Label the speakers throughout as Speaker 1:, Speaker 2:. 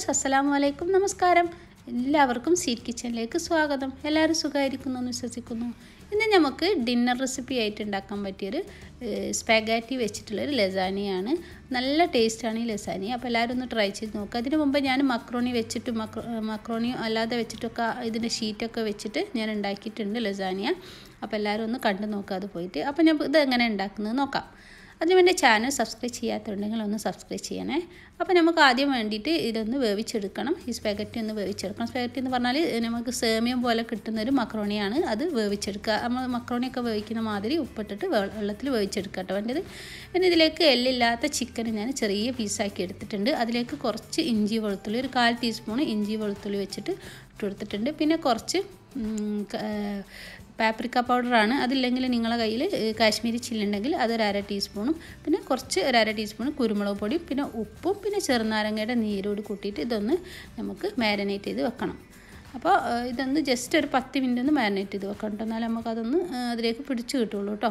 Speaker 1: friends അസ്സലാമു അലൈക്കും നമസ്കാരം എല്ലാവർക്കും സീറ്റ് കിച്ചണിലേക്ക് സ്വാഗതം എല്ലാവരും സുഖമായിരിക്കുന്നു എന്ന് വിശ്വസിക്കുന്നു ഇന്ന് നമുക്ക് ഡിന്നർ റെസിപ്പി ആയിട്ട് ഉണ്ടാക്കാൻ പറ്റിയൊരു സ്പാഗാറ്റി വെച്ചിട്ടുള്ളൊരു ലസാനിയാണ് നല്ല ടേസ്റ്റാണ് ഈ ലസാനി അപ്പോൾ എല്ലാവരും ഒന്ന് ട്രൈ ചെയ്ത് നോക്കുക അതിന് മുമ്പ് ഞാൻ മക്രോണി വെച്ചിട്ട് മക്രോ മക്രോണി അല്ലാതെ വെച്ചിട്ടൊക്കെ ഇതിൻ്റെ ഷീറ്റൊക്കെ വെച്ചിട്ട് ഞാൻ ഉണ്ടാക്കിയിട്ടുണ്ട് ലസാനിയ അപ്പോൾ എല്ലാവരും ഒന്ന് കണ്ടു നോക്കുക അത് പോയിട്ട് അപ്പോൾ ഞാൻ ഇത് എങ്ങനെ ഉണ്ടാക്കുന്നത് നോക്കാം അതിന് വേണ്ടി ചാനൽ സബ്സ്ക്രൈബ് ചെയ്യാത്തുണ്ടെങ്കിൽ ഒന്ന് സബ്സ്ക്രൈബ് ചെയ്യണേ അപ്പോൾ നമുക്ക് ആദ്യം വേണ്ടിയിട്ട് ഇതൊന്ന് വേവിച്ചെടുക്കണം ഈ സ്പെഗറ്റി ഒന്ന് വേവിച്ചെടുക്കണം സ്പെഗറ്റി എന്ന് പറഞ്ഞാൽ നമുക്ക് സേമിയം പോലെ കിട്ടുന്നൊരു മക്രോണിയാണ് അത് വേവിച്ചെടുക്കുക നമ്മൾ മക്രോണിയൊക്കെ വേവിക്കുന്ന മാതിരി ഉപ്പിട്ടിട്ട് വെള്ളത്തിൽ വേവിച്ചെടുക്കുക കേട്ടോ വേണ്ടത് പിന്നെ ഇതിലേക്ക് എല്ലില്ലാത്ത ചിക്കൻ ഞാൻ ചെറിയ പീസാക്കി എടുത്തിട്ടുണ്ട് അതിലേക്ക് കുറച്ച് ഇഞ്ചി വെളുത്തുള്ളി ഒരു കാൽ ടീസ്പൂൺ ഇഞ്ചി വെളുത്തുള്ളി വെച്ചിട്ട് ഇട്ടെടുത്തിട്ടുണ്ട് പിന്നെ കുറച്ച് പാപ്രിക്ക പൗഡറാണ് അതില്ലെങ്കിൽ നിങ്ങളുടെ കയ്യിൽ കാശ്മീരി ചില്ലുണ്ടെങ്കിൽ അതൊരു അര ടീസ്പൂണും പിന്നെ കുറച്ച് ഒരര ടീസ്പൂണും ടീസ്പൂൺ കുരുമുളക് പൊടിയും പിന്നെ ഉപ്പും പിന്നെ ചെറുനാരങ്ങയുടെ നീരോട് കൂട്ടിയിട്ട് ഇതൊന്ന് നമുക്ക് മാരിനേറ്റ് ചെയ്ത് വെക്കണം അപ്പോൾ ഇതൊന്ന് ജസ്റ്റ് ഒരു പത്ത് മിനിറ്റ് ഒന്ന് മാരിനേറ്റ് ചെയ്ത് വെക്കണം കേട്ടോ എന്നാലും നമുക്കതൊന്ന് അതിലേക്ക് പിടിച്ച് കിട്ടുള്ളൂ കേട്ടോ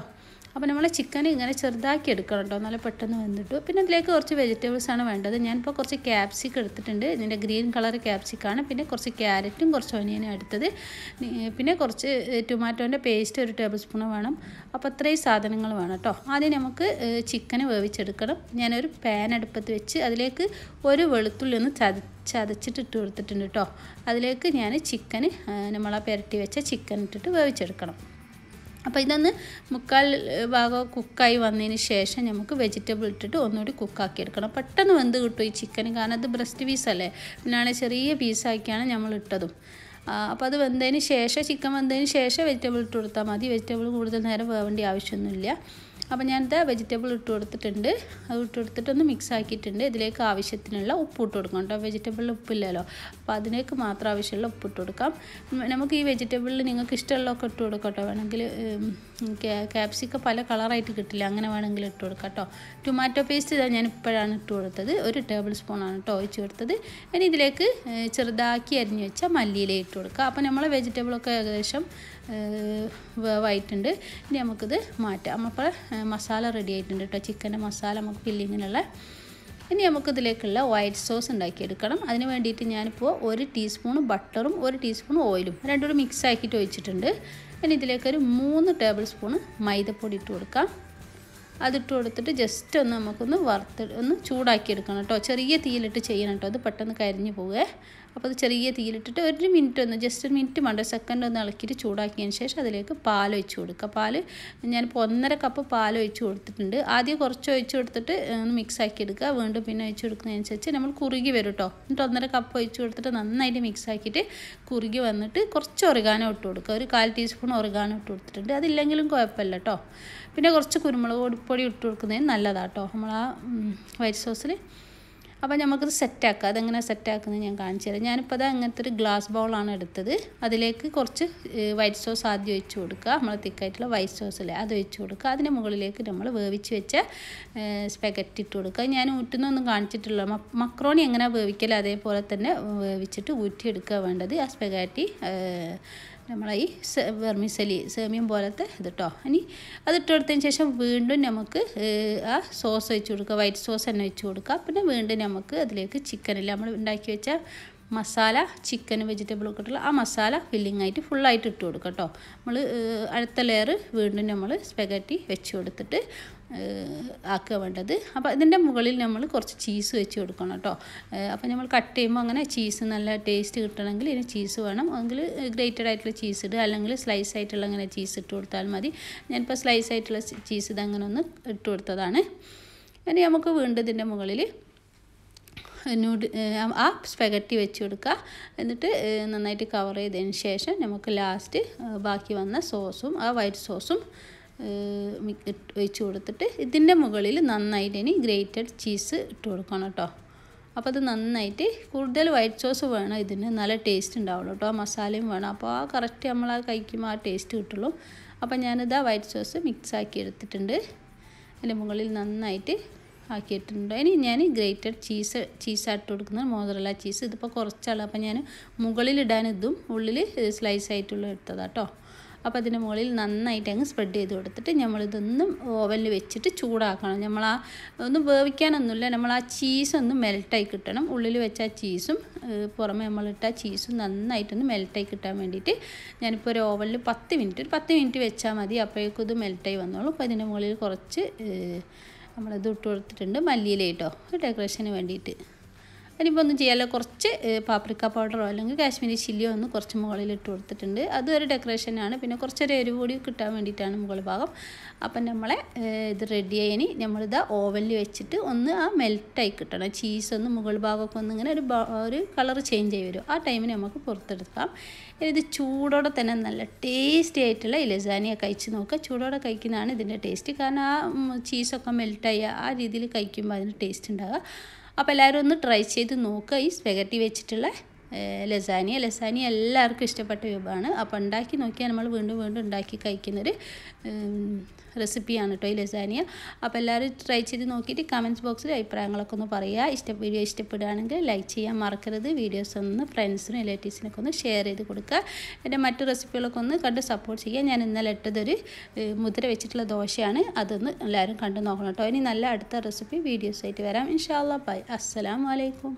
Speaker 1: അപ്പോൾ നമ്മൾ ചിക്കൻ ഇങ്ങനെ ചെറുതാക്കി എടുക്കണം കേട്ടോ നല്ല പെട്ടെന്ന് വന്നിട്ട് പിന്നെ അതിലേക്ക് കുറച്ച് വെജിറ്റബിൾസാണ് വേണ്ടത് ഞാനിപ്പോൾ കുറച്ച് ക്യാപ്സിക്ക് എടുത്തിട്ടുണ്ട് ഇതിൻ്റെ ഗ്രീൻ കളർ ക്യാപ്സിക്കാണ് പിന്നെ കുറച്ച് ക്യാരറ്റും കുറച്ച് ഒനിയനും എടുത്തത് പിന്നെ കുറച്ച് ടൊമാറ്റോൻ്റെ പേസ്റ്റ് ഒരു ടേബിൾ സ്പൂൺ വേണം അപ്പോൾ അത്രയും സാധനങ്ങൾ വേണം കേട്ടോ ആദ്യം നമുക്ക് ചിക്കൻ വേവിച്ചെടുക്കണം ഞാനൊരു പാൻ അടുപ്പത്ത് വെച്ച് അതിലേക്ക് ഒരു വെളുത്തുള്ളി ഒന്ന് ചത ചതച്ചിട്ട് ഇട്ട് കൊടുത്തിട്ടുണ്ട് കേട്ടോ അതിലേക്ക് ഞാൻ ചിക്കന് നമ്മളാ പുരട്ടി വെച്ച ചിക്കൻ ഇട്ടിട്ട് വേവിച്ചെടുക്കണം അപ്പോൾ ഇതൊന്ന് മുക്കാൽ ഭാഗം കുക്കായി വന്നതിന് ശേഷം നമുക്ക് വെജിറ്റബിൾ ഇട്ടിട്ട് ഒന്നുകൂടി കുക്കാക്കി എടുക്കണം പെട്ടെന്ന് വെന്ത് കിട്ടും ഈ ചിക്കൻ കാരണം അത് ബ്രസ്റ്റ് പീസല്ലേ പിന്നെ ചെറിയ പീസാക്കിയാണ് നമ്മൾ ഇട്ടതും അപ്പോൾ അത് വെന്തതിന് ശേഷം ചിക്കൻ വെന്തതിന് ശേഷം വെജിറ്റബിൾ ഇട്ട് കൊടുത്താൽ മതി വെജിറ്റബിൾ കൂടുതൽ നേരം വേവേണ്ട ആവശ്യമൊന്നുമില്ല അപ്പോൾ ഞാനിത് വെജിറ്റബിൾ ഇട്ട് കൊടുത്തിട്ടുണ്ട് അത് ഇട്ട് കൊടുത്തിട്ടൊന്ന് മിക്സ് ആക്കിയിട്ടുണ്ട് ഇതിലേക്ക് ആവശ്യത്തിനുള്ള ഉപ്പ് ഇട്ട് കൊടുക്കണം കേട്ടോ വെജിറ്റബിളിൽ ഉപ്പില്ലല്ലോ അപ്പോൾ അതിലേക്ക് മാത്രം ആവശ്യമുള്ള ഉപ്പ് ഇട്ട് കൊടുക്കാം നമുക്ക് ഈ വെജിറ്റബിളിൽ നിങ്ങൾക്ക് ഇഷ്ടമുള്ളതൊക്കെ ഇട്ട് കൊടുക്കാം വേണമെങ്കിൽ ക്യാപ്സിക്ക പല കളറായിട്ട് കിട്ടില്ല അങ്ങനെ വേണമെങ്കിൽ ഇട്ട് കൊടുക്കാം കേട്ടോ ടൊമാറ്റോ പേസ്റ്റ് ഇതാണ് ഞാൻ ഇപ്പോഴാണ് ഇട്ട് കൊടുത്തത് ഒരു ടേബിൾ സ്പൂണാണ് കേട്ടോ ഒഴിച്ച് കൊടുത്തത് ഇനി ഇതിലേക്ക് ചെറുതാക്കി അരിഞ്ഞു വെച്ച മല്ലിയില ഇട്ട് കൊടുക്കുക അപ്പോൾ നമ്മൾ വെജിറ്റബിളൊക്കെ ഏകദേശം വേവായിട്ടുണ്ട് ഇനി നമുക്കിത് മാറ്റാം അപ്പോൾ മസാല റെഡി ആയിട്ടുണ്ട് കേട്ടോ ചിക്കൻ്റെ മസാല നമുക്ക് ഫില്ലിങ്ങിനുള്ള ഇനി നമുക്കിതിലേക്കുള്ള വൈറ്റ് സോസ് ഉണ്ടാക്കിയെടുക്കണം അതിന് വേണ്ടിയിട്ട് ഞാനിപ്പോൾ ഒരു ടീസ്പൂൺ ബട്ടറും ഒരു ടീസ്പൂൺ ഓയിലും രണ്ടും മിക്സ് ആക്കിയിട്ട് ഒഴിച്ചിട്ടുണ്ട് ഇനി ഇതിലേക്കൊരു മൂന്ന് ടേബിൾ സ്പൂൺ മൈദപ്പൊടി ഇട്ട് കൊടുക്കാം അതിട്ട് കൊടുത്തിട്ട് ജസ്റ്റ് ഒന്ന് നമുക്കൊന്ന് വറുത്ത് ഒന്ന് ചൂടാക്കിയെടുക്കണം കേട്ടോ ചെറിയ തീയിലിട്ട് ചെയ്യണം കേട്ടോ അത് പെട്ടെന്ന് കരിഞ്ഞു പോവേ അപ്പോൾ അത് ചെറിയ തീയിലിട്ടിട്ട് ഒരു മിനിറ്റ് ഒന്ന് ജസ്റ്റ് ഒരു മിനിറ്റ് വേണ്ട സെക്കൻഡ് ഒന്ന് ഇളക്കിയിട്ട് ചൂടാക്കിയതിന് ശേഷം അതിലേക്ക് പാൽ ഒഴിച്ച് കൊടുക്കുക പാൽ ഞാനിപ്പോൾ ഒന്നര കപ്പ് പാൽ ഒഴിച്ച് കൊടുത്തിട്ടുണ്ട് ആദ്യം കുറച്ച് ഒഴിച്ച് കൊടുത്തിട്ട് ഒന്ന് മിക്സ് ആക്കി എടുക്കുക വീണ്ടും പിന്നെ ഒഴിച്ച് കൊടുക്കുന്നതിനനുസരിച്ച് നമ്മൾ കുറുകി വരും കേട്ടോ എന്നിട്ട് ഒന്നര കപ്പ് ഒഴിച്ച് കൊടുത്തിട്ട് നന്നായിട്ട് മിക്സ് ആക്കിയിട്ട് കുറുകി വന്നിട്ട് കുറച്ച് ഒറിഗാനോ ഇട്ട് കൊടുക്കുക ഒരു കാൽ ടീസ്പൂൺ ഒറിഗാനോ ഇട്ട് കൊടുത്തിട്ടുണ്ട് അതില്ലെങ്കിലും കുഴപ്പമില്ല കേട്ടോ പിന്നെ കുറച്ച് കുരുമുളക് പൊടി മഞ്ഞൾപ്പൊടി ഇട്ട് കൊടുക്കുന്നതിന് നല്ലതാണ് കേട്ടോ നമ്മൾ ആ വൈറ്റ് സോസിൽ അപ്പോൾ നമുക്കത് സെറ്റാക്കുക അതെങ്ങനെ സെറ്റാക്കുന്നത് ഞാൻ കാണിച്ചു തരാം ഞാനിപ്പോൾ അത് അങ്ങനത്തെ ഒരു ഗ്ലാസ് ബൗളാണ് എടുത്തത് അതിലേക്ക് കുറച്ച് വൈറ്റ് സോസ് ആദ്യം ഒഴിച്ചു കൊടുക്കുക നമ്മൾ തിക്കായിട്ടുള്ള വൈറ്റ് സോസിൽ അത് ഒഴിച്ച് കൊടുക്കുക അതിൻ്റെ മുകളിലേക്ക് നമ്മൾ വേവിച്ച് വെച്ച സ്പെഗറ്റി ഇട്ട് കൊടുക്കുക ഞാൻ ഊറ്റുന്നൊന്നും കാണിച്ചിട്ടില്ല മക്രോണി എങ്ങനെ വേവിക്കൽ അതേപോലെ തന്നെ വേവിച്ചിട്ട് ഊറ്റിയെടുക്കുക വേണ്ടത് ആ സ്പെഗാറ്റി നമ്മൾ ഈ വെർമിസലി സേമിയം പോലത്തെ ഇത് കേട്ടോ ഇനി അതിട്ടെടുത്തതിന് ശേഷം വീണ്ടും നമുക്ക് ആ സോസ് വെച്ച് കൊടുക്കുക വൈറ്റ് സോസ് തന്നെ വെച്ച് കൊടുക്കുക പിന്നെ വീണ്ടും നമുക്ക് അതിലേക്ക് ചിക്കനിൽ നമ്മൾ ഉണ്ടാക്കി വെച്ച മസാല ചിക്കൻ വെജിറ്റബിൾ ഒക്കെ ഇട്ടുള്ള ആ മസാല ഫില്ലിംഗ് ആയിട്ട് ഫുള്ളായിട്ട് ഇട്ട് കൊടുക്കുക കേട്ടോ നമ്മൾ അടുത്ത ലെയർ വീണ്ടും നമ്മൾ സ്പെഗറ്റി വെച്ച് കൊടുത്തിട്ട് ആക്കുക വേണ്ടത് അപ്പോൾ ഇതിൻ്റെ മുകളിൽ നമ്മൾ കുറച്ച് ചീസ് വെച്ച് കൊടുക്കണം കേട്ടോ അപ്പോൾ നമ്മൾ കട്ട് ചെയ്യുമ്പോൾ അങ്ങനെ ചീസ് നല്ല ടേസ്റ്റ് കിട്ടണമെങ്കിൽ ഇതിന് ചീസ് വേണം അല്ലെങ്കിൽ ഗ്രേറ്റഡ് ആയിട്ടുള്ള ചീസ് ഇടുക അല്ലെങ്കിൽ സ്ലൈസ് ആയിട്ടുള്ള അങ്ങനെ ചീസ് ഇട്ട് കൊടുത്താൽ മതി ഞാനിപ്പോൾ സ്ലൈസ് ആയിട്ടുള്ള ചീസ് അങ്ങനെ ഒന്ന് ഇട്ട് കൊടുത്തതാണ് ഇനി നമുക്ക് വീണ്ടും ഇതിൻ്റെ മുകളിൽ നൂഡ് ആ സ്പെഗറ്റി വെച്ച് കൊടുക്കുക എന്നിട്ട് നന്നായിട്ട് കവർ ചെയ്തതിന് ശേഷം നമുക്ക് ലാസ്റ്റ് ബാക്കി വന്ന സോസും ആ വൈറ്റ് സോസും വെച്ച് കൊടുത്തിട്ട് ഇതിൻ്റെ മുകളിൽ നന്നായിട്ട് ഇനി ഗ്രേറ്റഡ് ചീസ് ഇട്ട് കൊടുക്കണം കേട്ടോ അപ്പോൾ അത് നന്നായിട്ട് കൂടുതൽ വൈറ്റ് സോസ് വേണം ഇതിന് നല്ല ടേസ്റ്റ് ഉണ്ടാവുള്ളൂ കേട്ടോ മസാലയും വേണം അപ്പോൾ ആ കറക്റ്റ് നമ്മൾ ആ കഴിക്കുമ്പോൾ ആ ടേസ്റ്റ് കിട്ടുള്ളൂ അപ്പോൾ ഞാനിത് ആ വൈറ്റ് സോസ് മിക്സ് ആക്കി എടുത്തിട്ടുണ്ട് അതിൻ്റെ മുകളിൽ നന്നായിട്ട് ആക്കിയിട്ടുണ്ട് ഇനി ഞാൻ ഗ്രേറ്റഡ് ചീസ് ചീസായിട്ട് കൊടുക്കുന്നത് മോസറല്ല ചീസ് ഇതിപ്പോൾ കുറച്ചാളാണ് അപ്പോൾ ഞാൻ മുകളിലിടാൻ ഇതും ഉള്ളിൽ സ്ലൈസ് ആയിട്ടുള്ള എടുത്തതാണ് കേട്ടോ അപ്പോൾ അതിൻ്റെ മുകളിൽ നന്നായിട്ട് അങ്ങ് സ്പ്രെഡ് ചെയ്ത് കൊടുത്തിട്ട് നമ്മളിതൊന്നും ഓവനിൽ വെച്ചിട്ട് ചൂടാക്കണം നമ്മൾ ആ ഒന്നും വേവിക്കാനൊന്നുമില്ല നമ്മൾ ആ ചീസൊന്ന് മെൽട്ടായി കിട്ടണം ഉള്ളിൽ വെച്ച ആ ചീസും പുറമെ നമ്മളിട്ട ചീസും നന്നായിട്ടൊന്ന് മെൽട്ടായി കിട്ടാൻ വേണ്ടിയിട്ട് ഞാനിപ്പോൾ ഒരു ഓവനിൽ പത്ത് മിനിറ്റ് ഒരു പത്ത് മിനിറ്റ് വെച്ചാൽ മതി അപ്പോഴേക്കും ഇത് മെൽട്ടായി വന്നോളൂ അപ്പോൾ അതിൻ്റെ മുകളിൽ കുറച്ച് നമ്മളിത് ഇട്ട് കൊടുത്തിട്ടുണ്ട് മല്ലിയിലേട്ടോ ഡെക്കറേഷന് വേണ്ടിയിട്ട് അതിനിപ്പോൾ ഒന്നും ചെയ്യാല്ല കുറച്ച് പാപ്രിക്ക പൗഡറോ അല്ലെങ്കിൽ കാശ്മീരി ചില്ലിയോ ഒന്ന് കുറച്ച് മുകളിൽ ഇട്ട് കൊടുത്തിട്ടുണ്ട് അതും ഒരു ഡെക്കറേഷനാണ് പിന്നെ കുറച്ചൊരു എരിവ് കൂടി കിട്ടാൻ വേണ്ടിയിട്ടാണ് മുകളിൽ ഭാഗം അപ്പം നമ്മളെ ഇത് റെഡിയായി ഇനി നമ്മളിതാ ഓവനിൽ വെച്ചിട്ട് ഒന്ന് ആ മെൽറ്റായി കിട്ടണം ചീസ് ഒന്ന് മുകൾ ഭാഗമൊക്കെ ഒന്ന് ഇങ്ങനെ ഒരു ഒരു കളർ ചേഞ്ച് ആയി വരും ആ ടൈമിന് നമുക്ക് പുറത്തെടുക്കാം ഇത് ചൂടോടെ തന്നെ നല്ല ടേസ്റ്റി ആയിട്ടുള്ള ഇലസാനിയ കഴിച്ച് നോക്കുക ചൂടോടെ കഴിക്കുന്നതാണ് ഇതിൻ്റെ ടേസ്റ്റ് കാരണം ആ ചീസൊക്കെ മെൽട്ടായി ആ രീതിയിൽ കഴിക്കുമ്പോൾ അതിന് ടേസ്റ്റ് ഉണ്ടാകുക അപ്പോൾ എല്ലാവരും ഒന്ന് ട്രൈ ചെയ്ത് നോക്കുക ഈ സ്പെഗറ്റി വെച്ചിട്ടുള്ള ലസാനിയ ലസാനിയ എല്ലാവർക്കും ഇഷ്ടപ്പെട്ട വിഭവമാണ് അപ്പോൾ ഉണ്ടാക്കി നോക്കിയാൽ നമ്മൾ വീണ്ടും വീണ്ടും ഉണ്ടാക്കി കഴിക്കുന്നൊരു റെസിപ്പിയാണ് കേട്ടോ ഈ ലസാനിയ അപ്പോൾ എല്ലാവരും ട്രൈ ചെയ്ത് നോക്കിയിട്ട് കമൻറ്റ്സ് ബോക്സിൽ അഭിപ്രായങ്ങളൊക്കെ ഒന്ന് പറയുക ഇഷ്ട വീഡിയോ ഇഷ്ടപ്പെടുകയാണെങ്കിൽ ലൈക്ക് ചെയ്യാൻ മറക്കരുത് വീഡിയോസ് ഒന്ന് ഫ്രണ്ട്സിനും റിലേറ്റീവ്സിനൊക്കെ ഒന്ന് ഷെയർ ചെയ്ത് കൊടുക്കുക എൻ്റെ മറ്റു റെസിപ്പികളൊക്കെ ഒന്ന് കണ്ട് സപ്പോർട്ട് ചെയ്യുക ഞാൻ ഇന്നലെ ഇട്ടതൊരു മുദ്ര വെച്ചിട്ടുള്ള ദോശയാണ് അതൊന്ന് എല്ലാവരും കണ്ടു നോക്കണം കേട്ടോ ഇനി നല്ല അടുത്ത റെസിപ്പി വീഡിയോസായിട്ട് വരാം ഇൻഷാല്ലാ ബൈ അസ്സലാമലൈക്കും